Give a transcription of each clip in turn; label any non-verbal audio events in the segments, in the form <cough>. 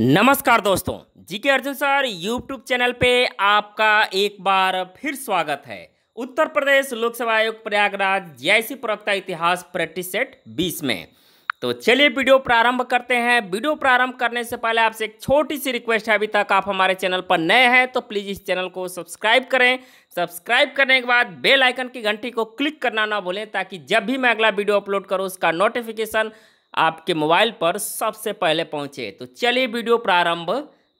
नमस्कार दोस्तों GK Arjun sir YouTube channel पे आपका एक बार फिर स्वागत है उत्तर प्रदेश लोकसभा आयोग प्रयागराज जैसी प्रवक्ता इतिहास प्रैक्टिस सेट 20 में तो चलिए वीडियो प्रारंभ करते हैं वीडियो प्रारंभ करने से पहले आपसे एक छोटी सी रिक्वेस्ट है अभी तक आप हमारे चैनल पर नए हैं तो प्लीज़ इस चैनल को सब्सक्राइब करें सब्सक्राइब करने के बाद बेल आइकन की घंटी को क्लिक करना ना भूलें ताकि जब भी मैं अगला वीडियो अपलोड करूँ उसका नोटिफिकेशन आपके मोबाइल पर सबसे पहले पहुंचे तो चलिए वीडियो प्रारंभ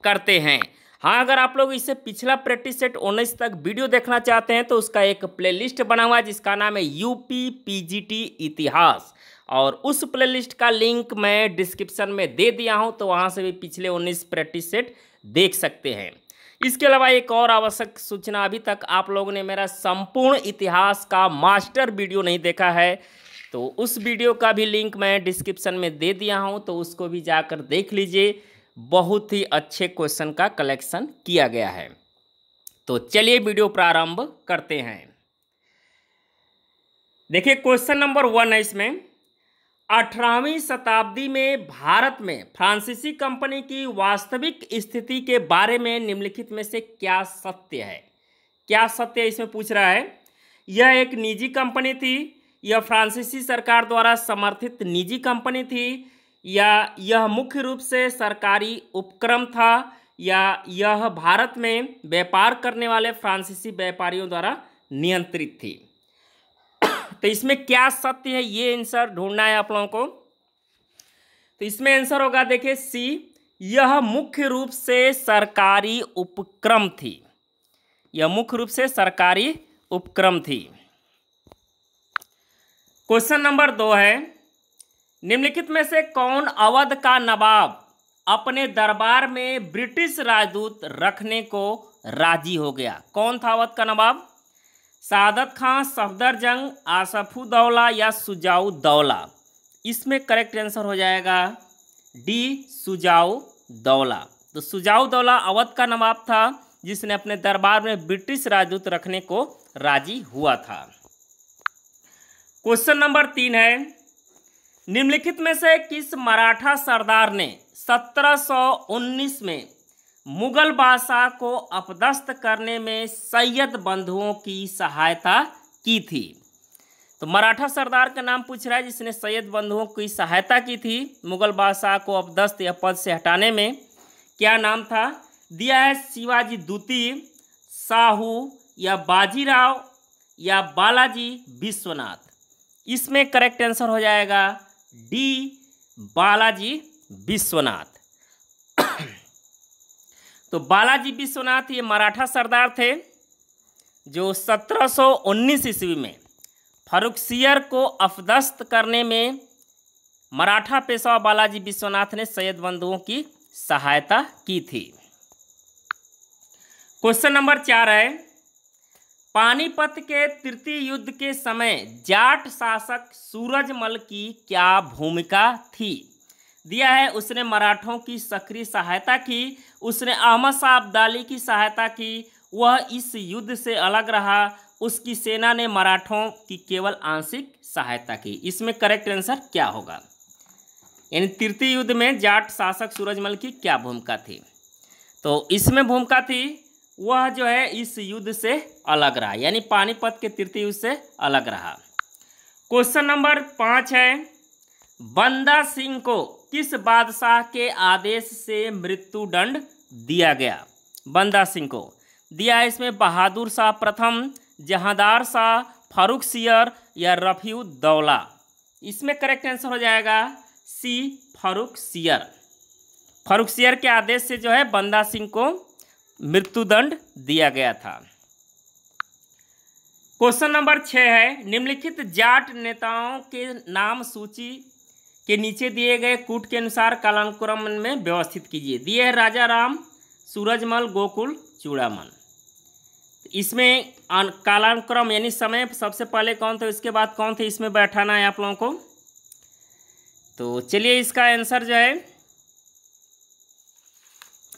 करते हैं हाँ अगर आप लोग इससे पिछला प्रैक्टिस सेट उन्नीस तक वीडियो देखना चाहते हैं तो उसका एक प्लेलिस्ट बना हुआ है जिसका नाम है यूपी पीजीटी इतिहास और उस प्लेलिस्ट का लिंक मैं डिस्क्रिप्शन में दे दिया हूँ तो वहाँ से भी पिछले उन्नीस प्रैक्टिस सेट देख सकते हैं इसके अलावा एक और आवश्यक सूचना अभी तक आप लोगों ने मेरा संपूर्ण इतिहास का मास्टर वीडियो नहीं देखा है तो उस वीडियो का भी लिंक मैं डिस्क्रिप्शन में दे दिया हूँ तो उसको भी जाकर देख लीजिए बहुत ही अच्छे क्वेश्चन का कलेक्शन किया गया है तो चलिए वीडियो प्रारंभ करते हैं देखिए क्वेश्चन नंबर वन है इसमें अठारहवीं शताब्दी में भारत में फ्रांसीसी कंपनी की वास्तविक स्थिति के बारे में निम्नलिखित में से क्या सत्य है क्या सत्य इसमें पूछ रहा है यह एक निजी कंपनी थी यह फ्रांसीसी सरकार द्वारा समर्थित निजी कंपनी थी या यह मुख्य रूप से सरकारी उपक्रम था या यह भारत में व्यापार करने वाले फ्रांसीसी व्यापारियों द्वारा नियंत्रित थी तो इसमें क्या सत्य है ये आंसर ढूंढना है आप लोगों को तो इसमें आंसर होगा देखिए सी यह मुख्य रूप से सरकारी उपक्रम थी यह मुख्य रूप से सरकारी उपक्रम थी क्वेश्चन नंबर दो है निम्नलिखित में से कौन अवध का नवाब अपने दरबार में ब्रिटिश राजदूत रखने को राजी हो गया कौन था अवध का नवाब सादत खां सफदरजंग दौला या सुजाऊ दौला इसमें करेक्ट आंसर हो जाएगा डी सुजाऊ दौला तो सुजाऊ दौला अवध का नवाब था जिसने अपने दरबार में ब्रिटिश राजदूत रखने को राजी हुआ था क्वेश्चन नंबर तीन है निम्नलिखित में से किस मराठा सरदार ने 1719 में मुगल बादशाह को अपदस्त करने में सैयद बंधुओं की सहायता की थी तो मराठा सरदार का नाम पूछ रहा है जिसने सैयद बंधुओं की सहायता की थी मुगल बादशाह को अपदस्त या पद से हटाने में क्या नाम था दिया है शिवाजी द्वितीय साहू या बाजीराव या बालाजी विश्वनाथ इसमें करेक्ट आंसर हो जाएगा डी बालाजी विश्वनाथ तो बालाजी विश्वनाथ ये मराठा सरदार थे जो 1719 ईस्वी में फरुखसियर को अफदस्त करने में मराठा पेशवा बालाजी विश्वनाथ ने सैयद बंधुओं की सहायता की थी क्वेश्चन नंबर चार है पानीपत के तृतीय युद्ध के समय जाट शासक सूरजमल की क्या भूमिका थी दिया है उसने मराठों की सक्रिय सहायता की उसने अहमद शाह अब्दाली की सहायता की वह इस युद्ध से अलग रहा उसकी सेना ने मराठों की केवल आंशिक सहायता की इसमें करेक्ट आंसर क्या होगा यानी तृतीय युद्ध में जाट शासक सूरजमल की क्या भूमिका थी तो इसमें भूमिका थी वह जो है इस युद्ध से अलग रहा यानी पानीपत के तृतीय युद्ध से अलग रहा क्वेश्चन नंबर पाँच है बंदा सिंह को किस बादशाह के आदेश से मृत्युदंड दिया गया बंदा सिंह को दिया इसमें बहादुर शाह प्रथम जहादार शाह फारूक सियर या रफ़ी दौला इसमें करेक्ट आंसर हो जाएगा C Farrukhsiyar Farrukhsiyar के आदेश से जो है बंदा सिंह को मृत्युदंड दिया गया था क्वेश्चन नंबर छः है निम्नलिखित जाट नेताओं के नाम सूची के नीचे दिए गए कूट के अनुसार कालानुक्रम में व्यवस्थित कीजिए दिए है राजा राम सूरजमल गोकुल चूड़ामन इसमें कालानुक्रम यानी समय सबसे पहले कौन थे इसके बाद कौन थे इसमें बैठाना है आप लोगों को तो चलिए इसका आंसर जो है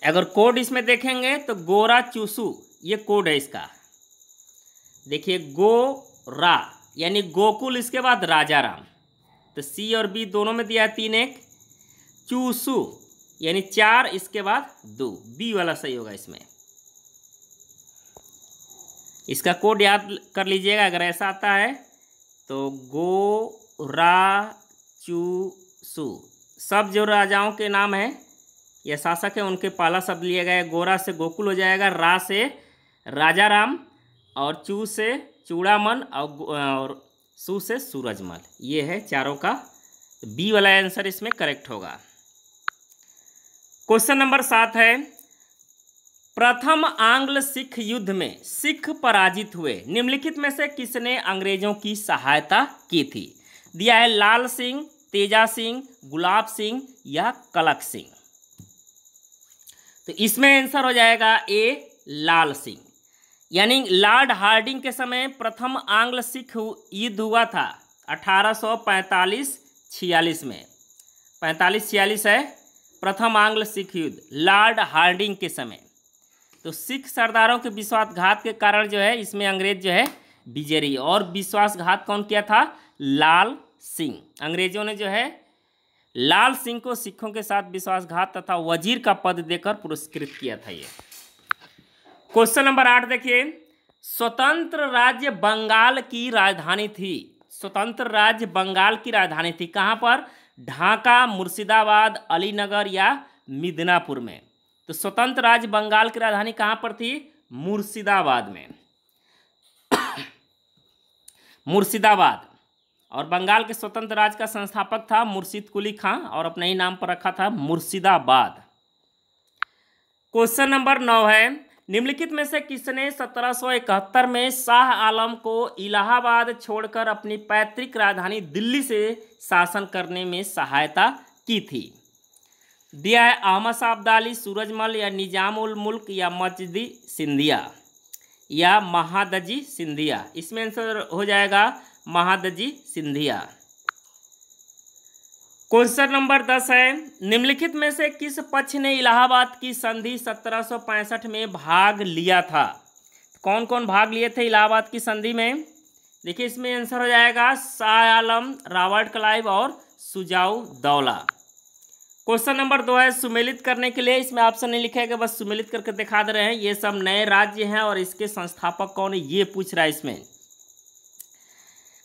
अगर कोड इसमें देखेंगे तो गोरा चूसू ये कोड है इसका देखिए गो रा यानी गोकुल इसके बाद राजा राम तो सी और बी दोनों में दिया तीन एक चूसू यानी चार इसके बाद दो बी वाला सही होगा इसमें इसका कोड याद कर लीजिएगा अगर ऐसा आता है तो गो रा चू सु सब जो राजाओं के नाम हैं यह शासक है उनके पाला शब्द लिया गया गोरा से गोकुल हो जाएगा रा से राजा राम और चू से चूड़ामन और और सू से सूरजमल ये है चारों का बी वाला आंसर इसमें करेक्ट होगा क्वेश्चन नंबर सात है प्रथम आंग्ल सिख युद्ध में सिख पराजित हुए निम्नलिखित में से किसने अंग्रेजों की सहायता की थी दिया है लाल सिंह तेजा सिंह गुलाब सिंह या कलक सिंह तो इसमें आंसर हो जाएगा ए लाल सिंह यानी लॉर्ड हार्डिंग के समय प्रथम आंग्ल सिख युद्ध हुआ था 1845 छियालीस में पैंतालीस छियालीस है प्रथम आंग्ल सिख युद्ध लॉर्ड हार्डिंग के समय तो सिख सरदारों के विश्वासघात के कारण जो है इसमें अंग्रेज जो है विजय रही और विश्वासघात कौन किया था लाल सिंह अंग्रेजों ने जो है लाल सिंह को सिखों के साथ विश्वासघात तथा वजीर का पद देकर पुरस्कृत किया था ये क्वेश्चन नंबर आठ देखिए स्वतंत्र राज्य बंगाल की राजधानी थी स्वतंत्र राज्य बंगाल की राजधानी थी कहाँ पर ढाका मुर्शिदाबाद अलीनगर या मिदनापुर में तो स्वतंत्र राज्य बंगाल की राजधानी कहाँ पर थी मुर्शिदाबाद में <coughs> मुर्शिदाबाद और बंगाल के स्वतंत्र राज का संस्थापक था मुर्शिद कुली खां और अपने ही नाम पर रखा था मुर्शिदाबाद क्वेश्चन नंबर नौ है निम्नलिखित में से किसने सत्रह में शाह आलम को इलाहाबाद छोड़कर अपनी पैतृक राजधानी दिल्ली से शासन करने में सहायता की थी दिया है अहमद साहबदाली सूरजमल या निजामुल मुल्क या मजदी सिंधिया या महादजी सिंधिया इसमें आंसर हो जाएगा महादजी सिंधिया क्वेश्चन नंबर दस है निम्नलिखित में से किस पक्ष ने इलाहाबाद की संधि 1765 में भाग लिया था कौन कौन भाग लिए थे इलाहाबाद की संधि में देखिए इसमें आंसर हो जाएगा शाह आलम रॉबर्ट क्लाइव और सुजाऊ दौला क्वेश्चन नंबर दो है सुमेलित करने के लिए इसमें ऑप्शन नहीं लिखा है बस सुमेलित करके दिखा दे रहे हैं ये सब नए राज्य हैं और इसके संस्थापक कौन है ये पूछ रहा है इसमें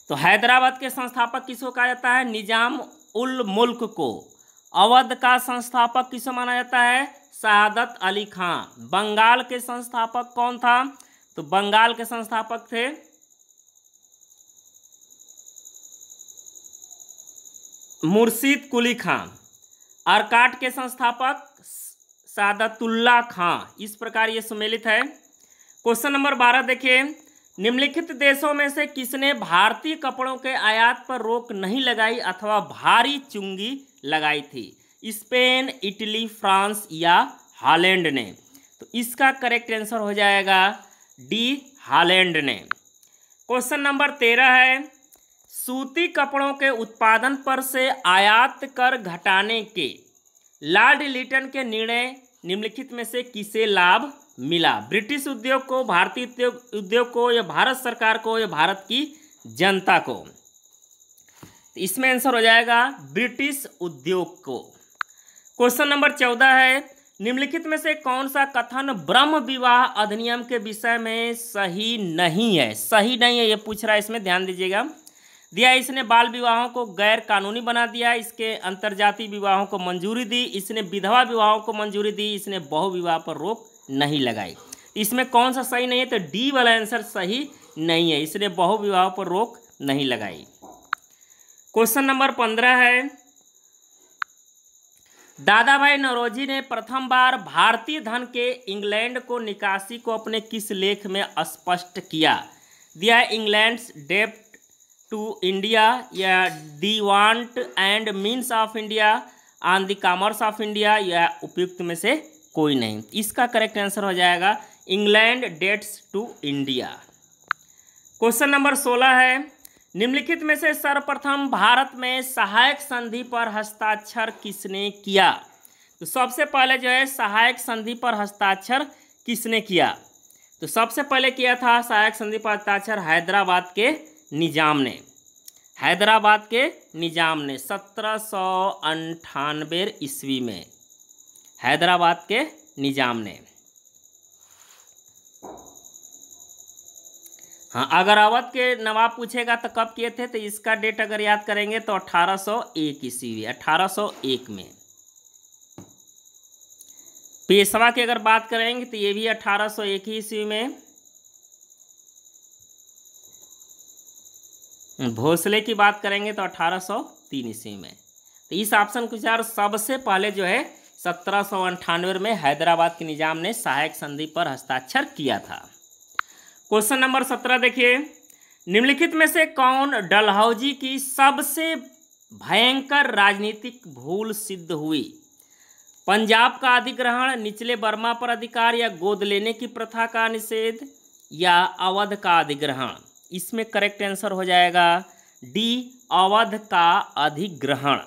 तो हैदराबाद के संस्थापक किसको कहा जाता है निजाम उल मुल्क को अवध का संस्थापक किसको माना जाता है शहादत अली खां बंगाल के संस्थापक कौन था तो बंगाल के संस्थापक थे मुर्शीद कुली खां आरकाट के संस्थापक सादतुल्ला खां इस प्रकार ये सम्मिलित है क्वेश्चन नंबर बारह देखिए निम्नलिखित देशों में से किसने भारतीय कपड़ों के आयात पर रोक नहीं लगाई अथवा भारी चुंगी लगाई थी स्पेन इटली फ्रांस या हॉलैंड ने तो इसका करेक्ट आंसर हो जाएगा डी हॉलैंड ने क्वेश्चन नंबर तेरह है सूती कपड़ों के उत्पादन पर से आयात कर घटाने के लार्ड लिटन के निर्णय निम्नलिखित में से किसे लाभ मिला ब्रिटिश उद्योग को भारतीय उद्योग को या भारत सरकार को या भारत की जनता को तो इसमें आंसर हो जाएगा ब्रिटिश उद्योग को क्वेश्चन नंबर चौदह है निम्नलिखित में से कौन सा कथन ब्रह्म विवाह अधिनियम के विषय में सही नहीं है सही नहीं है ये पूछ रहा है इसमें ध्यान दीजिएगा दिया इसने बाल विवाहों को गैर कानूनी बना दिया इसके अंतर्जातीय विवाहों को मंजूरी दी इसने विधवा विवाहों को मंजूरी दी इसने बहुविवाह पर रोक नहीं लगाई इसमें कौन सा सही नहीं है तो डी वाला आंसर सही नहीं है इसलिए बहुविवाह पर रोक नहीं लगाई क्वेश्चन नंबर पंद्रह है दादा भाई नरोजी ने प्रथम बार भारतीय धन के इंग्लैंड को निकासी को अपने किस लेख में स्पष्ट किया दिया इंग्लैंड डेप्ट टू इंडिया या the want and means of India on the commerce of India या उपयुक्त में से कोई नहीं इसका करेक्ट आंसर हो जाएगा England debts to India question number सोलह है निम्नलिखित में से सर्वप्रथम भारत में सहायक संधि पर हस्ताक्षर किसने किया तो सबसे पहले जो है सहायक संधि पर हस्ताक्षर किसने किया तो सबसे पहले किया था सहायक संधि पर हस्ताक्षर हैदराबाद के निजाम ने हैदराबाद के निजाम ने सत्रह सौ अंठानवे ईस्वी में हैदराबाद के निज़ाम ने हाँ अगर अवध के नवाब पूछेगा तो कब किए थे तो इसका डेट अगर याद करेंगे तो 1801 ईस्वी एक में पेशवा की अगर बात करेंगे तो ये भी 1801 ईस्वी में हाँ, भोसले की बात करेंगे तो 1803 ईस्वी में तो इस ऑप्शन के अनुसार सबसे पहले जो है सत्रह में हैदराबाद के निजाम ने सहायक संधि पर हस्ताक्षर किया था क्वेश्चन नंबर सत्रह देखिए निम्नलिखित में से कौन डलहौजी की सबसे भयंकर राजनीतिक भूल सिद्ध हुई पंजाब का अधिग्रहण निचले बर्मा पर अधिकार या गोद लेने की प्रथा का निषेध या अवध का अधिग्रहण इसमें करेक्ट आंसर हो जाएगा डी अवध का अधिग्रहण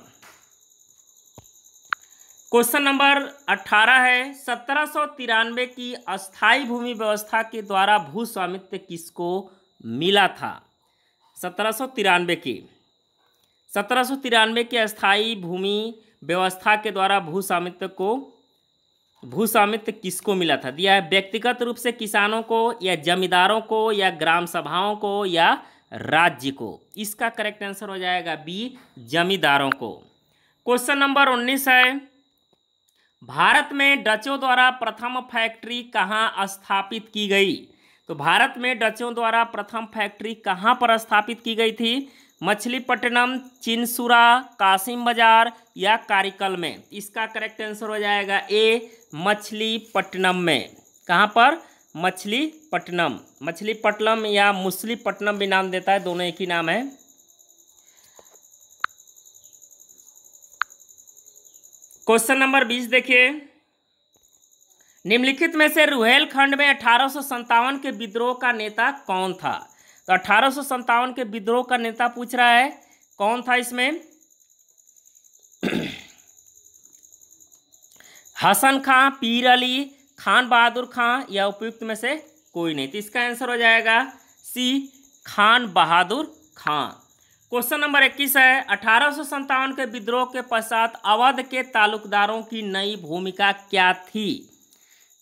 क्वेश्चन नंबर 18 है सत्रह की अस्थाई भूमि व्यवस्था के द्वारा भू स्वामित्व किसको मिला था सत्रह की सत्रह की अस्थाई भूमि व्यवस्था के द्वारा भू स्वामित्व को भू स्वामित्व किसको मिला था दिया है व्यक्तिगत रूप से किसानों को या जमींदारों को या ग्राम सभाओं को या राज्य को इसका करेक्ट आंसर हो जाएगा बी जमींदारों को क्वेश्चन नंबर उन्नीस है भारत में डचों द्वारा प्रथम फैक्ट्री कहाँ स्थापित की गई तो भारत में डचों द्वारा प्रथम फैक्ट्री कहाँ पर स्थापित की गई थी मछलीपट्टनम चिनसुरा कासिम बाजार या कारिकल में इसका करेक्ट आंसर हो जाएगा ए मछलीपट्टनम में कहाँ पर मछलीपट्टनम मछलीपट्टनम या मुसलीपट्टनम भी नाम देता है दोनों एक ही नाम है क्वेश्चन नंबर बीस देखिए निम्नलिखित में से रुहेलखंड में अठारह के विद्रोह का नेता कौन था तो अठारह के विद्रोह का नेता पूछ रहा है कौन था इसमें <clears throat> हसन खां पीर अली खान बहादुर खां या उपयुक्त में से कोई नहीं तो इसका आंसर हो जाएगा C Khan Bahadur Khan question number इक्कीस है अठारह के विद्रोह के पश्चात अवध के तालुकदारों की नई भूमिका क्या थी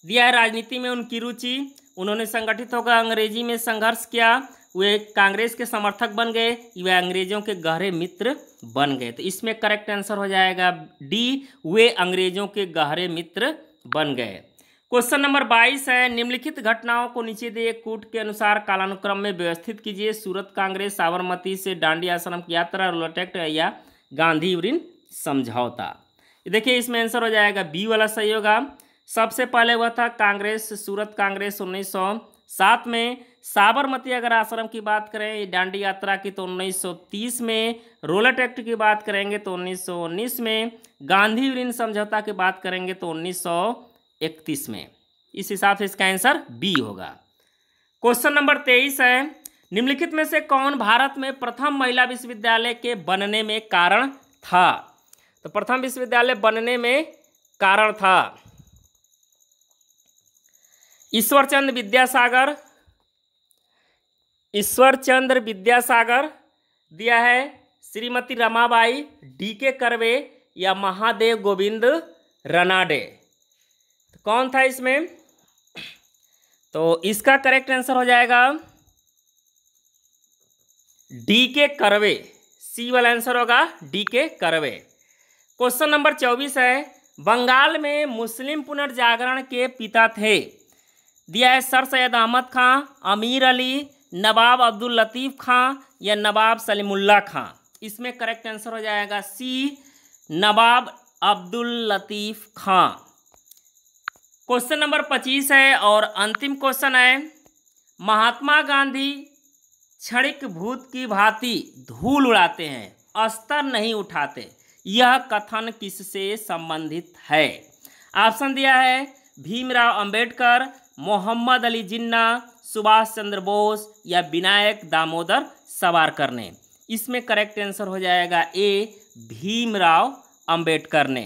दिया है राजनीति में उनकी रुचि उन्होंने संगठित होकर अंग्रेजी में संघर्ष किया वे कांग्रेस के समर्थक बन गए वे अंग्रेजों के गहरे मित्र बन गए तो इसमें करेक्ट आंसर हो जाएगा डी वे अंग्रेजों के गहरे मित्र बन गए क्वेश्चन नंबर बाईस है निम्नलिखित घटनाओं को नीचे दिए कूट के अनुसार कालानुक्रम में व्यवस्थित कीजिए सूरत कांग्रेस साबरमती से डांडी आश्रम की यात्रा रोलटेक्ट या गांधी यूरिन समझौता देखिए इसमें आंसर हो जाएगा बी वाला सही होगा सबसे पहले हुआ था कांग्रेस सूरत कांग्रेस उन्नीस साथ में साबरमती अगर आश्रम की बात करें डांडी यात्रा की तो 1930 में रोलट एक्ट की बात करेंगे तो 1919 में गांधी यूनियन समझौता की बात करेंगे तो 1900 इकतीस में इस हिसाब से इसका आंसर बी होगा क्वेश्चन नंबर तेईस है निम्नलिखित में से कौन भारत में प्रथम महिला विश्वविद्यालय के बनने में कारण था तो प्रथम विश्वविद्यालय बनने में कारण था ईश्वरचंद विद्यासागर ईश्वरचंद्र विद्यासागर दिया है श्रीमती रमाबाई डी के करवे या महादेव गोविंद रनाडे कौन था इसमें तो इसका करेक्ट आंसर हो जाएगा डी के करवे सी वाला आंसर होगा डी के करवे क्वेश्चन नंबर चौबीस है बंगाल में मुस्लिम पुनर्जागरण के पिता थे दिया है सर सैयद अहमद खां अमीर अली नवाब अब्दुल लतीफ़ खां या नवाब सलीमुल्ला खां इसमें करेक्ट आंसर हो जाएगा C Nawab Abdul Latif Khan question number पच्चीस है और अंतिम क्वेश्चन है महात्मा गांधी क्षणिक भूत की भांति धूल उड़ाते हैं अस्तर नहीं उठाते यह कथन किससे संबंधित है ऑप्शन दिया है भीमराव अंबेडकर मोहम्मद अली जिन्ना सुभाष चंद्र बोस या विनायक दामोदर सवारकर ने इसमें करेक्ट आंसर हो जाएगा ए भीमराव अंबेडकर ने